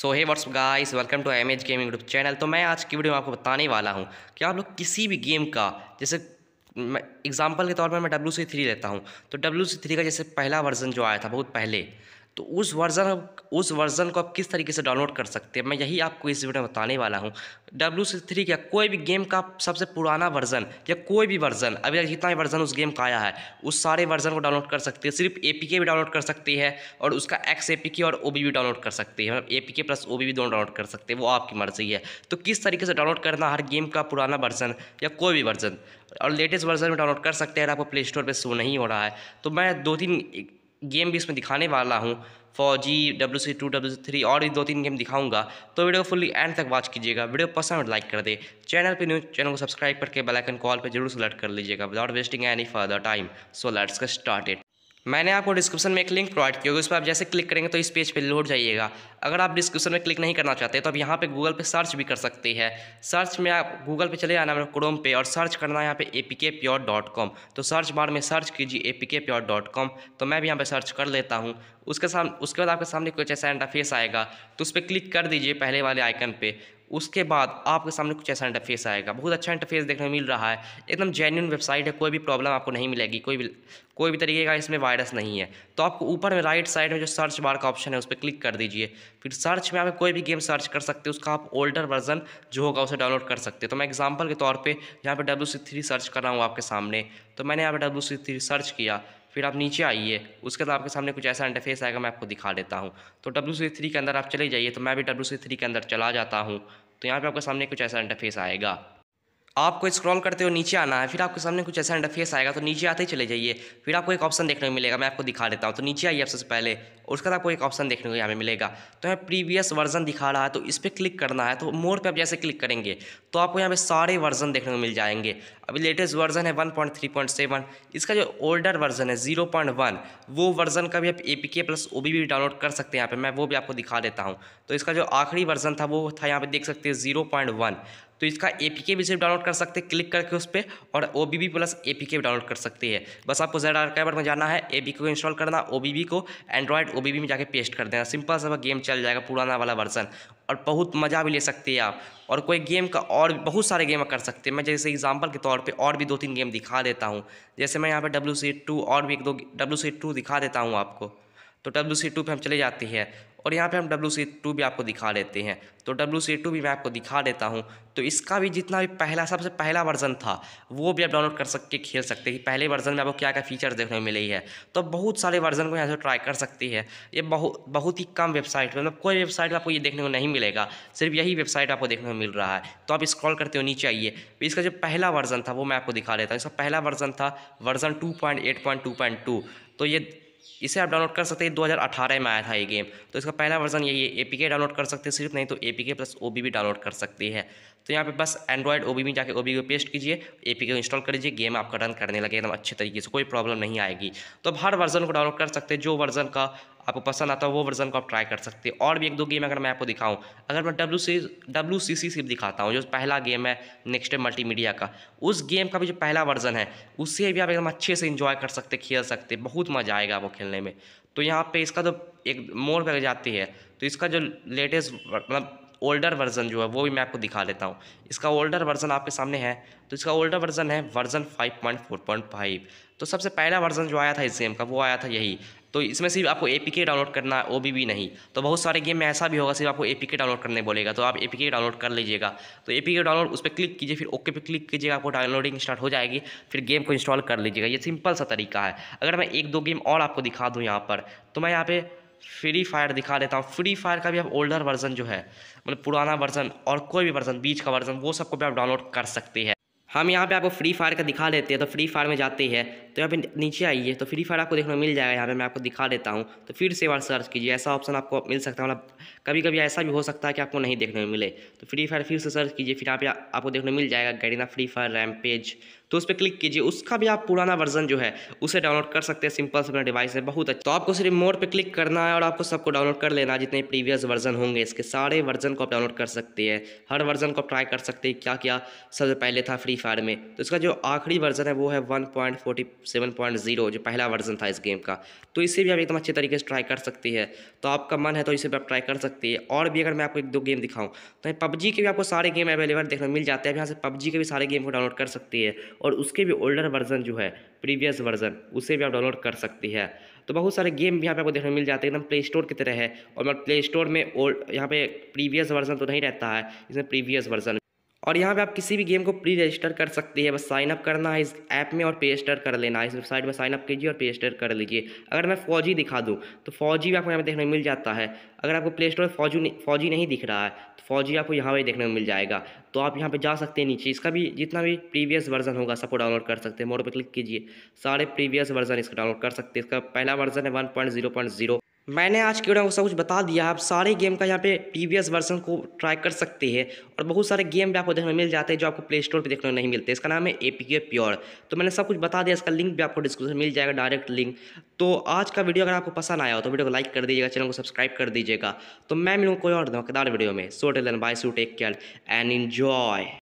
so hey what's guys welcome to M H gaming group channel तो मैं आज की वीडियो में आपको बताने वाला हूँ कि आप लोग किसी भी गेम का जैसे मैं एग्जाम्पल के तौर पर मैं डब्ल्यू सी थ्री लेता हूँ तो डब्ल्यू सी थ्री का जैसे पहला वर्जन जो आया था बहुत पहले तो उस वर्ज़न उस वर्ज़न को आप किस तरीके से डाउनलोड कर सकते हैं मैं यही आपको इस वीडियो में बताने वाला हूँ डब्ल्यू सी थ्री का कोई भी गेम का सबसे पुराना वर्ज़न या कोई भी वर्ज़न अभी तक जितना भी वर्ज़न उस गेम का आया है उस सारे वर्ज़न को डाउनलोड कर सकते हैं सिर्फ ए पी के भी डाउनलोड कर सकते हैं और उसका एक्स ए पी के और ओ बी भी डाउनलोड कर सकते हैं A P K plus O B भी दोनों डाउनलोड कर सकते हैं वो आपकी मर्ज़ी है तो किस तरीके से डाउनलोड करना हर गेम का पुराना वर्ज़न या कोई भी वर्ज़न और लेटेस्ट वर्ज़न में डाउनलोड कर सकते हैं अगर आपको प्ले स्टोर पर शो नहीं हो रहा है तो मैं दो तीन गेम भी इसमें दिखाने वाला हूँ Fauji W C two W C three और भी दो तीन गेम दिखाऊंगा तो वीडियो को फुल्ली एंड तक वॉच कीजिएगा वीडियो पसंद लाइक तो कर दे चैनल पे न्यूज चैनल को सब्सक्राइब करके बेल आइकन कॉल पे जरूर सेलेक्ट कर लीजिएगा without wasting any further time so let's get started मैंने आपको डिस्क्रिप्शन में एक लिंक प्रोवाइड किया होगा उस पर आप जैसे क्लिक करेंगे तो इस पेज पे लोड जाइएगा अगर आप डिस्क्रिप्शन में क्लिक नहीं करना चाहते तो आप यहाँ पे गूगल पे सर्च भी कर सकते हैं सर्च में आप गूगल पे चले आना क्रोम पे और सर्च करना है यहाँ पे A P K pure dot com तो सर्च बार में सर्च कीजिए A P K pure dot com तो मैं भी यहाँ पर सर्च कर लेता हूँ उसके सामने उसके बाद आपके सामने कुछ ऐसा इंटरफेस आएगा तो उस पर क्लिक कर दीजिए पहले वाले आइकन पर उसके बाद आपके सामने कुछ ऐसा इंटरफेस आएगा बहुत अच्छा इंटरफेस देखने मिल रहा है एकदम जेन्यून वेबसाइट है कोई भी प्रॉब्लम आपको नहीं मिलेगी कोई भी कोई भी तरीके का इसमें वायरस नहीं है तो आपको ऊपर में राइट साइड में जो सर्च बार का ऑप्शन है उस पर क्लिक कर दीजिए फिर सर्च में आप कोई भी गेम सर्च कर सकते हो उसका आप ओल्डर वर्जन जो होगा उसे डाउनलोड कर सकते हो तो मैं एग्जाम्पल के तौर पर यहाँ पर डब्ल्यू सर्च कर रहा हूँ आपके सामने तो मैंने यहाँ पर डब्ल्यू सर्च किया फिर आप नीचे आइए उसके बाद आपके सामने कुछ ऐसा इंटरफेस आएगा मैं आपको दिखा देता हूँ तो डब्ल्यू सी थ्री के अंदर आप चले जाइए तो मैं भी डब्ल्यू सी थ्री के अंदर चला जाता हूँ तो यहाँ पर आपके सामने कुछ ऐसा इंटरफेस आएगा आपको स्क्रॉल करते हुए नीचे आना है फिर आपके सामने कुछ ऐसा इंटरफेस आएगा तो नीचे आते ही चले जाइए फिर आपको एक ऑप्शन देखने को मिलेगा मैं आपको दिखा देता हूँ तो नीचे आइए सबसे पहले उसके बाद आपको एक ऑप्शन देखने को यहाँ पे मिलेगा तो यहाँ प्रीवियस वर्जन दिखा रहा है तो इस पर क्लिक करना है तो मोर पर आप जैसे क्लिक करेंगे तो आपको यहाँ पे सारे वर्जन देखने को मिल जाएंगे अभी लेटेस्ट वर्जन है वन इसका जो ओल्डर वर्जन है जीरो वो वर्जन का भी आप ए प्लस ओ भी डाउनलोड कर सकते हैं यहाँ पर मैं वो भी आपको दिखा देता हूँ तो इसका जो आखिरी वर्जन था वो था यहाँ पर देख सकते हैं जीरो तो इसका ए पी के भी सिर्फ डाउनलोड कर सकते हैं क्लिक करके उस पर और O B B plus A P भी डाउनलोड कर सकते हैं बस आपको जेड आर्काइवर में जाना है ए को इंस्टॉल करना ओ बी बी को एंड्रॉयड ओ बी बी में जाकर पेस्ट कर देना सिंपल सा गेम चल जाएगा पुराना वाला वर्जन और बहुत मज़ा भी ले सकते हैं आप और कोई गेम का और बहुत सारे गेम कर सकते हैं मैं जैसे एग्जांपल के तौर पे और भी दो तीन गेम दिखा देता हूँ जैसे मैं यहाँ पे डब्ल्यू सी टू और भी एक दो डब्ल्यू सी टू दिखा देता हूँ आपको तो डब्ल्यू सी टू पर हम चले जाते हैं और यहाँ पे हम डब्ल्यू सी टू भी आपको दिखा देते हैं तो डब्ल्यू सी टू भी मैं आपको दिखा देता हूँ तो इसका भी जितना भी पहला सबसे पहला वर्जन था वो भी आप डाउनलोड कर सकते खेल सकते हैं पहले वर्जन में आपको क्या क्या फीचर्स देखने को मिली है तो बहुत सारे वर्जन को यहाँ से ट्राई कर सकती है ये बहुत बहुत ही कम वेबसाइट मतलब कोई वेबसाइट में आपको ये देखने को नहीं मिलेगा सिर्फ यही वेबसाइट आपको देखने को मिल रहा है तो आप स्क्रॉल करते हो नीचे आइए इसका जो पहला वर्जन था वो मैं आपको दिखा देता हूँ इसका पहला वर्जन था version two point eight point two point two तो ये इसे आप डाउनलोड कर सकते हैं 2018 में आया था ये गेम तो इसका पहला वर्जन यही है ए डाउनलोड कर सकते हैं सिर्फ नहीं तो ए पी के प्लस ओ भी डाउनलोड कर सकती है तो यहाँ पे बस एंड्रॉयड ओ बी में जाकर ओ बी को पेस्ट कीजिए ए पी को इंस्टॉल कर लीजिए गेम आपका रन करने लगे एकदम अच्छे तरीके से कोई प्रॉब्लम नहीं आएगी तो आप हर वर्जन को डाउनलोड कर सकते हैं जो वर्जन का आपको पसंद आता है वो वर्जन को आप ट्राई कर सकते हैं और भी एक दो गेम अगर मैं आपको दिखाऊँ अगर मैं डब्ल्यू सी डब्ल्यू सी सी सिर्फ दिखाता हूँ जो पहला गेम है नेक्स्ट मल्टी मल्टीमीडिया का उस गेम का भी जो पहला वर्जन है उससे भी आप एकदम अच्छे से इंजॉय कर सकते खेल सकते बहुत मज़ा आएगा वो खेलने में तो यहाँ पर इसका जो तो एक मोड़ पर जाती है तो इसका जो लेटेस्ट मतलब ओल्डर वर्जन जो है वो भी मैं आपको दिखा लेता हूँ इसका ओल्डर वर्जन आपके सामने है तो इसका ओल्डर वर्जन है वर्जन 5.4.5 तो सबसे पहला वर्जन जो आया था इस गेम का वो आया था यही तो इसमें सिर्फ आपको ए डाउनलोड करना ओ बी नहीं तो बहुत सारे गेम में ऐसा भी होगा सिर्फ आपको ए डाउनलोड करने बोलेगा तो आप ए डाउनलोड कर लीजिएगा तो ए डाउनलोड उस पर क्लिक कीजिए फिर ओके पे क्लिक कीजिएगा आपको डाउनलोडिंग स्टार्ट हो जाएगी फिर गेम को इंस्टॉल कर लीजिएगा ये सिंपल सा तरीका है अगर मैं एक दो गेम और आपको दिखा दूँ यहाँ पर तो मैं यहाँ पर फ्री फायर दिखा देता हूँ फ्री फायर का भी आप ओल्डर वर्जन जो है मतलब पुराना वर्जन और कोई भी वर्जन बीच का वर्जन वो सबको भी आप डाउनलोड कर सकते हैं हम यहाँ पे आपको फ्री फायर का दिखा देते हैं तो फ्री फायर में जाते हैं तो यहाँ पे नीचे आइए तो फ्री फायर आपको देखने को मिल जाएगा यहाँ पे मैं आपको दिखा देता हूँ तो फिर से बार सर्च कीजिए ऐसा ऑप्शन आपको मिल सकता है मतलब कभी कभी ऐसा भी हो सकता है कि आपको नहीं देखने को मिले तो फ्री फायर फिर से सर्च कीजिए फिर यहाँ पे आपको देखने को मिल जाएगा Garena free fire RAM page तो उस पर क्लिक कीजिए उसका भी आप पुराना वर्जन जो है उसे डाउनलोड कर सकते हैं सिंपल से अपना डिवाइस है बहुत अच्छा तो आपको सिर्फ मोड पर क्लिक करना है और आपको सबको डाउनलोड कर लेना है जितने प्रीवियस वर्जन होंगे इसके सारे वर्जन को आप डाउनलोड कर सकते हैं हर वर्जन को आप ट्राई कर सकते हैं क्या क्या सबसे पहले था फ्री फायर में तो इसका जो आखिरी वर्जन है वो है वन जो पहला वर्जन था इस गेम का तो इसे भी आप एकदम अच्छे तरीके से ट्राई कर सकते हैं तो आपका मन है तो इसे भी आप ट्राई कर सकते हैं और भी अगर मैं आपको एक दो गेम दिखाऊँ तो पबजी के भी आपको सारे गेम अवेलेबल देखने मिल जाते हैं यहाँ से पबजी के भी सारे गेम को डाउनलोड कर सकती है और उसके भी ओल्डर वर्जन जो है प्रीवियस वर्जन उसे भी आप डाउनलोड कर सकती है तो बहुत सारे गेम भी यहाँ पे आपको देखने को मिल जाते हैं एकदम प्ले स्टोर की तरह है और मतलब प्ले स्टोर में ओल्ड यहाँ पे प्रीवियस वर्जन तो नहीं रहता है इसमें प्रीवियस वर्जन और यहाँ पे आप किसी भी गेम को प्री रजिस्टर कर सकते हैं बस साइन अप करना है इस ऐप में और पे रजिस्टर कर लेना है इस वेबसाइट में साइन अप कीजिए और पे रजिस्टर कर लीजिए अगर मैं फौजी दिखा दूँ तो फौजी भी आपको यहाँ पे देखने में मिल जाता है अगर आपको प्ले स्टोर फौजी फौजी नहीं दिख रहा है तो फौजी आपको यहाँ पर देखने में मिल जाएगा तो आप यहाँ पर जा सकते हैं नीचे इसका भी जितना भी प्रीवियस वर्जन होगा सबको डाउनलोड कर सकते हैं मोड पर क्लिक कीजिए सारे प्रीवियस वर्जन इसका डाउनलोड कर सकते हैं इसका पहला वर्जन है वन मैंने आज क्यों ना सब कुछ बता दिया आप सारे गेम का यहाँ पे प्रीवियस वर्जन को ट्राई कर सकते हैं और बहुत सारे गेम भी आपको देखने में मिल जाते हैं जो आपको प्ले स्टोर पर देखने नहीं मिलते इसका नाम है ए पी के प्योर तो मैंने सब कुछ बता दिया इसका लिंक भी आपको डिस्क्रिप्शन मिल जाएगा डायरेक्ट लिंक तो आज का वीडियो अगर आपको पसंद आया हो तो वीडियो को लाइक कर दीजिएगा चैनल को सब्सक्राइब कर दीजिएगा तो मैं मिलूँ कोई और धमाकेदार वीडियो में सो टेलन बाय सू टेक केयर एंड इन्जॉय